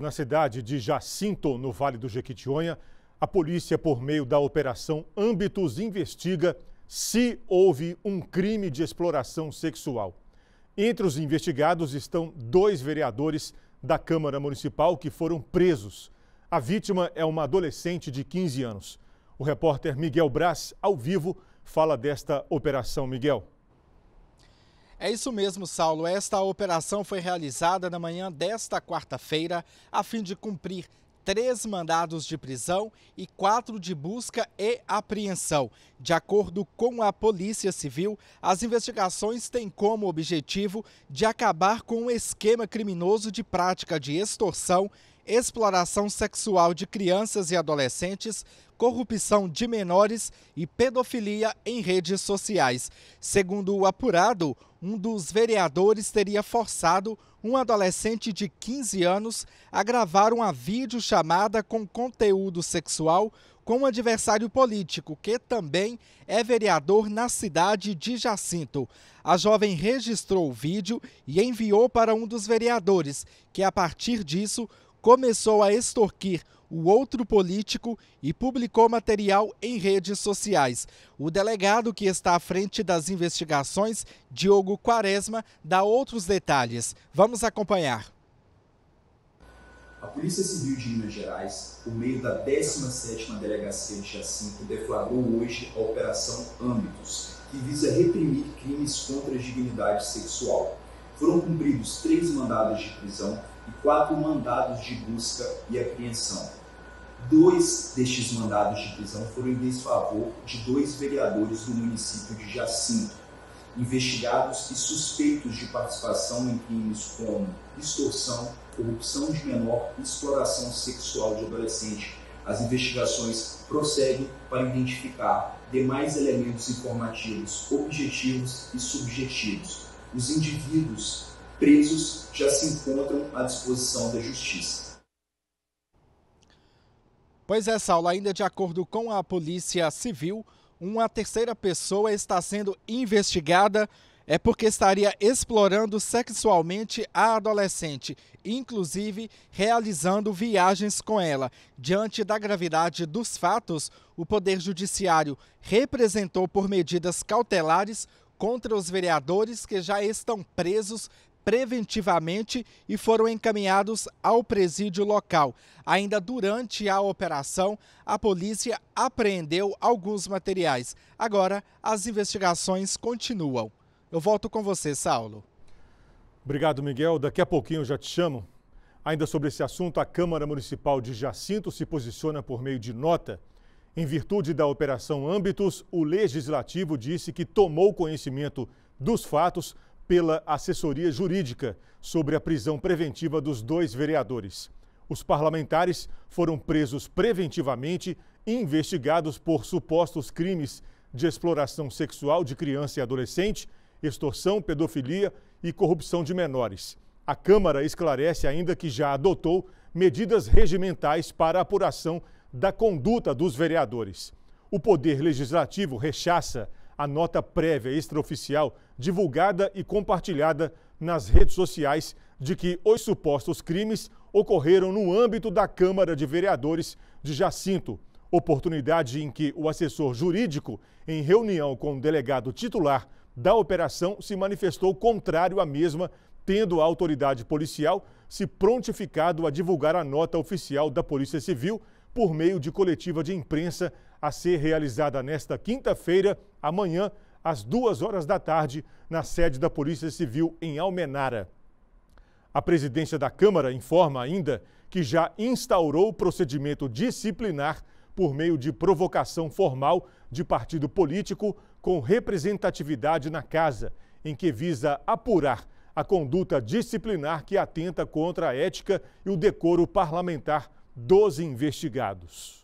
Na cidade de Jacinto, no Vale do Jequitinhonha, a polícia, por meio da Operação Âmbitos, investiga se houve um crime de exploração sexual. Entre os investigados estão dois vereadores da Câmara Municipal que foram presos. A vítima é uma adolescente de 15 anos. O repórter Miguel Braz, ao vivo, fala desta operação. Miguel. É isso mesmo, Saulo. Esta operação foi realizada na manhã desta quarta-feira, a fim de cumprir três mandados de prisão e quatro de busca e apreensão. De acordo com a Polícia Civil, as investigações têm como objetivo de acabar com um esquema criminoso de prática de extorsão exploração sexual de crianças e adolescentes, corrupção de menores e pedofilia em redes sociais. Segundo o apurado, um dos vereadores teria forçado um adolescente de 15 anos a gravar uma videochamada com conteúdo sexual com um adversário político, que também é vereador na cidade de Jacinto. A jovem registrou o vídeo e enviou para um dos vereadores, que a partir disso começou a extorquir o outro político e publicou material em redes sociais. O delegado que está à frente das investigações, Diogo Quaresma, dá outros detalhes. Vamos acompanhar. A Polícia Civil de Minas Gerais, por meio da 17ª Delegacia de Jacinto, deflagrou hoje a Operação Âmbitos, que visa reprimir crimes contra a dignidade sexual foram cumpridos três mandados de prisão e quatro mandados de busca e apreensão. Dois destes mandados de prisão foram em desfavor de dois vereadores do município de Jacinto, investigados e suspeitos de participação em crimes como extorsão, corrupção de menor e exploração sexual de adolescente. As investigações prosseguem para identificar demais elementos informativos objetivos e subjetivos os indivíduos presos já se encontram à disposição da justiça. Pois essa é, aula, ainda de acordo com a Polícia Civil, uma terceira pessoa está sendo investigada é porque estaria explorando sexualmente a adolescente, inclusive realizando viagens com ela. Diante da gravidade dos fatos, o Poder Judiciário representou por medidas cautelares contra os vereadores que já estão presos preventivamente e foram encaminhados ao presídio local. Ainda durante a operação, a polícia apreendeu alguns materiais. Agora, as investigações continuam. Eu volto com você, Saulo. Obrigado, Miguel. Daqui a pouquinho eu já te chamo. Ainda sobre esse assunto, a Câmara Municipal de Jacinto se posiciona por meio de nota em virtude da Operação Âmbitos, o Legislativo disse que tomou conhecimento dos fatos pela assessoria jurídica sobre a prisão preventiva dos dois vereadores. Os parlamentares foram presos preventivamente e investigados por supostos crimes de exploração sexual de criança e adolescente, extorsão, pedofilia e corrupção de menores. A Câmara esclarece ainda que já adotou medidas regimentais para apuração da conduta dos vereadores. O Poder Legislativo rechaça a nota prévia extraoficial divulgada e compartilhada nas redes sociais de que os supostos crimes ocorreram no âmbito da Câmara de Vereadores de Jacinto, oportunidade em que o assessor jurídico, em reunião com o delegado titular da operação, se manifestou contrário à mesma, tendo a autoridade policial se prontificado a divulgar a nota oficial da Polícia Civil por meio de coletiva de imprensa a ser realizada nesta quinta-feira, amanhã, às duas horas da tarde, na sede da Polícia Civil em Almenara. A presidência da Câmara informa ainda que já instaurou procedimento disciplinar por meio de provocação formal de partido político com representatividade na casa, em que visa apurar a conduta disciplinar que atenta contra a ética e o decoro parlamentar dos investigados.